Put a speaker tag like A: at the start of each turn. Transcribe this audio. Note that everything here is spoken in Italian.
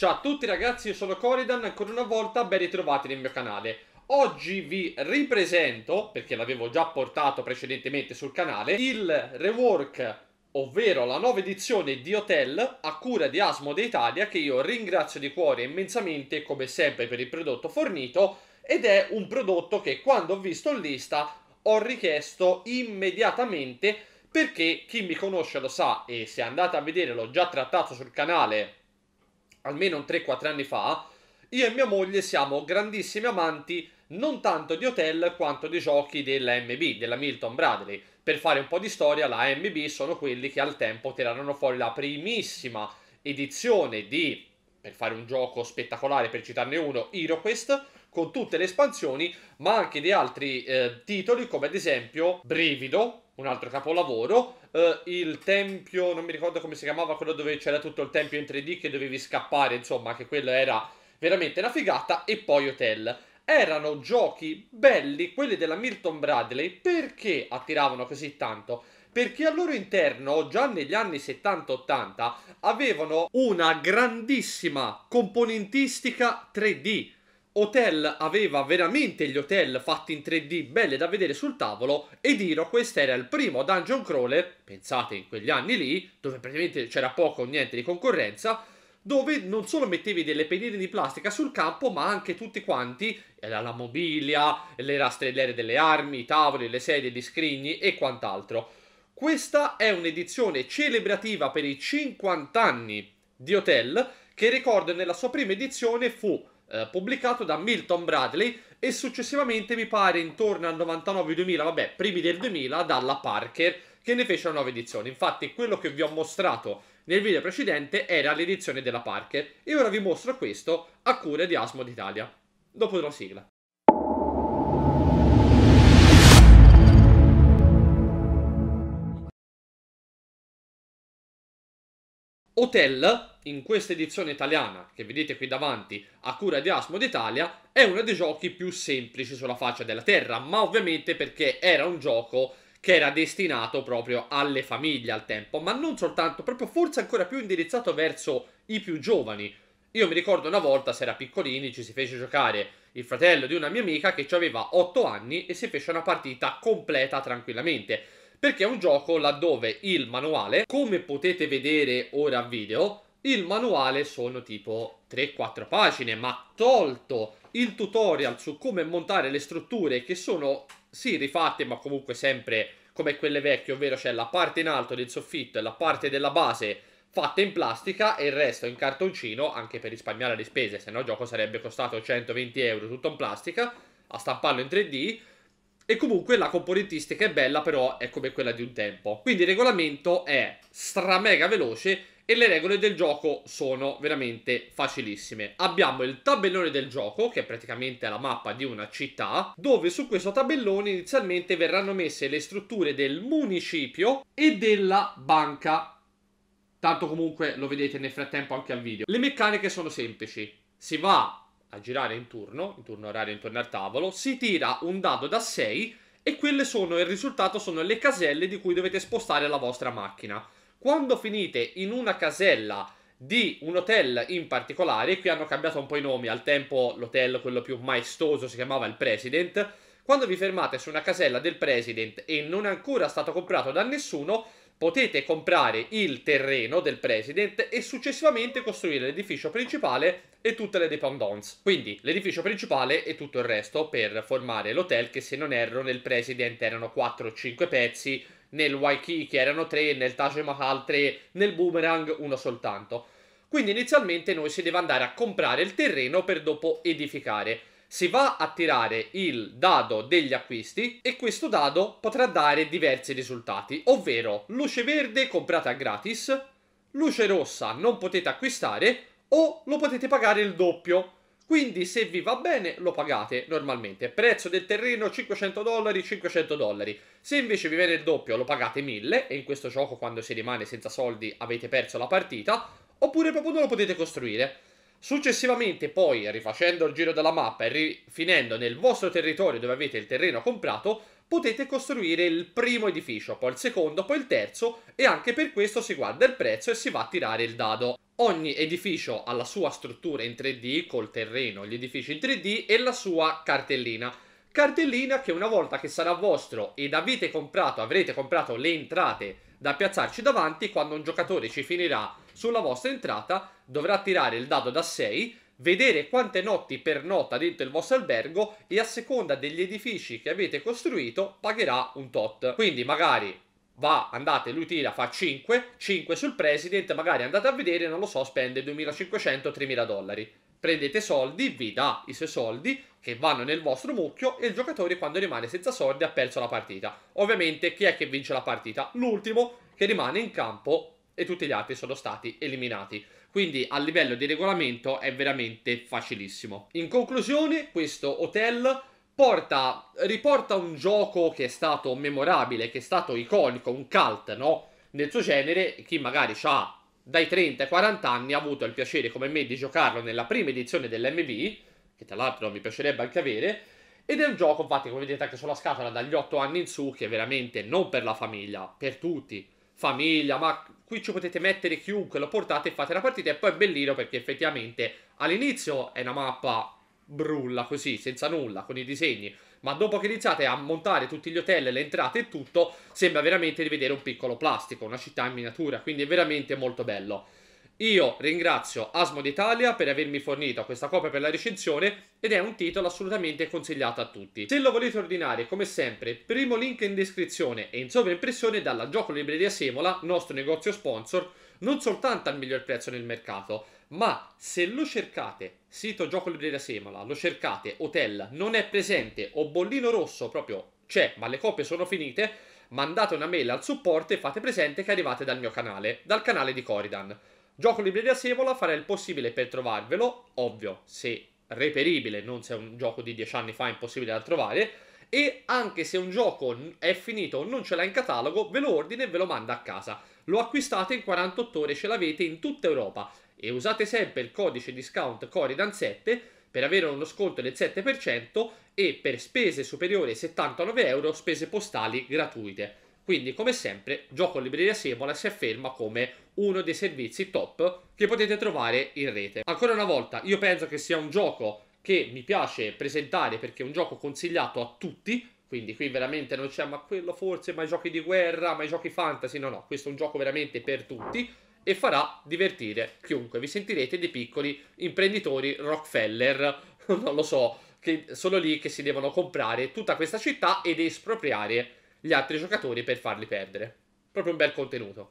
A: Ciao a tutti ragazzi, io sono Coridan, ancora una volta ben ritrovati nel mio canale. Oggi vi ripresento, perché l'avevo già portato precedentemente sul canale, il rework, ovvero la nuova edizione di Hotel a cura di Asmode Italia, che io ringrazio di cuore immensamente, come sempre, per il prodotto fornito, ed è un prodotto che quando ho visto in lista ho richiesto immediatamente perché chi mi conosce lo sa e se andate a vedere l'ho già trattato sul canale almeno 3-4 anni fa, io e mia moglie siamo grandissimi amanti non tanto di hotel quanto di giochi della MB, della Milton Bradley. Per fare un po' di storia, la MB sono quelli che al tempo tirarono fuori la primissima edizione di, per fare un gioco spettacolare, per citarne uno, HeroQuest, con tutte le espansioni, ma anche di altri eh, titoli come ad esempio Brivido, un altro capolavoro. Uh, il tempio, non mi ricordo come si chiamava, quello dove c'era tutto il tempio in 3D che dovevi scappare, insomma, che quello era veramente una figata. E poi Hotel. Erano giochi belli, quelli della Milton Bradley, perché attiravano così tanto? Perché al loro interno, già negli anni 70-80, avevano una grandissima componentistica 3D Hotel aveva veramente gli hotel fatti in 3D belle da vedere sul tavolo ed Iro questo era il primo dungeon crawler, pensate in quegli anni lì, dove praticamente c'era poco o niente di concorrenza, dove non solo mettevi delle pedine di plastica sul campo, ma anche tutti quanti, la mobilia, le rastrellere delle armi, i tavoli, le sedie, gli scrigni e quant'altro. Questa è un'edizione celebrativa per i 50 anni di Hotel che ricordo nella sua prima edizione fu eh, pubblicato da Milton Bradley e successivamente mi pare intorno al 99-2000, vabbè, primi del 2000, dalla Parker che ne fece una nuova edizione. Infatti quello che vi ho mostrato nel video precedente era l'edizione della Parker e ora vi mostro questo a cura di Asmo d'Italia. Dopo la sigla. Hotel, in questa edizione italiana che vedete qui davanti a cura di Asmod Italia, è uno dei giochi più semplici sulla faccia della terra, ma ovviamente perché era un gioco che era destinato proprio alle famiglie al tempo, ma non soltanto, proprio forse ancora più indirizzato verso i più giovani. Io mi ricordo una volta, se era piccolini, ci si fece giocare il fratello di una mia amica che aveva 8 anni e si fece una partita completa tranquillamente perché è un gioco laddove il manuale, come potete vedere ora a video, il manuale sono tipo 3-4 pagine, ma tolto il tutorial su come montare le strutture che sono sì rifatte, ma comunque sempre come quelle vecchie, ovvero c'è la parte in alto del soffitto e la parte della base fatta in plastica e il resto in cartoncino anche per risparmiare le spese, se no il gioco sarebbe costato 120 euro tutto in plastica a stamparlo in 3D e comunque la componentistica è bella, però è come quella di un tempo. Quindi il regolamento è stramega veloce e le regole del gioco sono veramente facilissime. Abbiamo il tabellone del gioco, che è praticamente la mappa di una città, dove su questo tabellone inizialmente verranno messe le strutture del municipio e della banca. Tanto comunque lo vedete nel frattempo anche al video. Le meccaniche sono semplici. Si va a girare in turno, in turno orario intorno al tavolo, si tira un dado da 6 e quelle sono il risultato sono le caselle di cui dovete spostare la vostra macchina. Quando finite in una casella di un hotel in particolare, qui hanno cambiato un po' i nomi, al tempo l'hotel quello più maestoso si chiamava il President, quando vi fermate su una casella del President e non è ancora stato comprato da nessuno, potete comprare il terreno del president e successivamente costruire l'edificio principale e tutte le dependance. Quindi l'edificio principale e tutto il resto per formare l'hotel che se non erro nel president erano 4 o 5 pezzi, nel Waikiki erano 3, nel Taj Mahal 3, nel Boomerang uno soltanto. Quindi inizialmente noi si deve andare a comprare il terreno per dopo edificare si va a tirare il dado degli acquisti e questo dado potrà dare diversi risultati, ovvero luce verde comprata gratis, luce rossa non potete acquistare o lo potete pagare il doppio. Quindi se vi va bene lo pagate normalmente. Prezzo del terreno 500 dollari, 500 dollari. Se invece vi viene il doppio lo pagate 1000 e in questo gioco quando si rimane senza soldi avete perso la partita. Oppure proprio non lo potete costruire. Successivamente poi, rifacendo il giro della mappa e rifinendo nel vostro territorio dove avete il terreno comprato, potete costruire il primo edificio, poi il secondo, poi il terzo e anche per questo si guarda il prezzo e si va a tirare il dado. Ogni edificio ha la sua struttura in 3D col terreno, gli edifici in 3D e la sua cartellina. Cartellina che una volta che sarà vostro ed avete comprato, avrete comprato le entrate da piazzarci davanti, quando un giocatore ci finirà sulla vostra entrata dovrà tirare il dado da 6, vedere quante notti per nota dentro il vostro albergo e a seconda degli edifici che avete costruito pagherà un tot. Quindi magari va, andate, lui tira, fa 5, 5 sul president, magari andate a vedere, non lo so, spende 2500-3000 dollari. Prendete soldi, vi dà i suoi soldi che vanno nel vostro mucchio e il giocatore quando rimane senza soldi ha perso la partita. Ovviamente chi è che vince la partita? L'ultimo che rimane in campo e tutti gli altri sono stati eliminati. Quindi a livello di regolamento è veramente facilissimo. In conclusione, questo hotel porta, riporta un gioco che è stato memorabile, che è stato iconico, un cult, no? Nel suo genere, chi magari ha dai 30 ai 40 anni ha avuto il piacere come me di giocarlo nella prima edizione dell'MB, che tra l'altro mi piacerebbe anche avere, ed è un gioco, infatti, come vedete anche sulla scatola, dagli 8 anni in su, che è veramente non per la famiglia, per tutti famiglia, ma qui ci potete mettere chiunque, lo portate e fate la partita e poi è bellino perché effettivamente all'inizio è una mappa brulla così, senza nulla, con i disegni, ma dopo che iniziate a montare tutti gli hotel, le entrate e tutto, sembra veramente di vedere un piccolo plastico, una città in miniatura, quindi è veramente molto bello. Io ringrazio Asmo d'Italia per avermi fornito questa copia per la recensione ed è un titolo assolutamente consigliato a tutti. Se lo volete ordinare, come sempre, primo link in descrizione e in sovraimpressione dalla Gioco Libreria Semola, nostro negozio sponsor, non soltanto al miglior prezzo nel mercato, ma se lo cercate, sito Gioco Libreria Semola, lo cercate, hotel, non è presente o bollino rosso proprio c'è, ma le copie sono finite, mandate una mail al supporto e fate presente che arrivate dal mio canale, dal canale di Coridan. Gioco libreria Sevola farà il possibile per trovarvelo, ovvio, se reperibile, non se è un gioco di 10 anni fa impossibile da trovare, e anche se un gioco è finito o non ce l'ha in catalogo, ve lo ordine e ve lo manda a casa. Lo acquistate in 48 ore, ce l'avete in tutta Europa e usate sempre il codice discount Coridan7 per avere uno sconto del 7% e per spese superiori ai 79 euro spese postali gratuite. Quindi come sempre Gioco Libreria Semola si afferma come uno dei servizi top che potete trovare in rete. Ancora una volta, io penso che sia un gioco che mi piace presentare perché è un gioco consigliato a tutti. Quindi qui veramente non c'è ma quello forse, ma i giochi di guerra, ma i giochi fantasy, no no, questo è un gioco veramente per tutti e farà divertire chiunque. Vi sentirete dei piccoli imprenditori Rockefeller, non lo so, che sono lì che si devono comprare tutta questa città ed espropriare gli altri giocatori per farli perdere. Proprio un bel contenuto.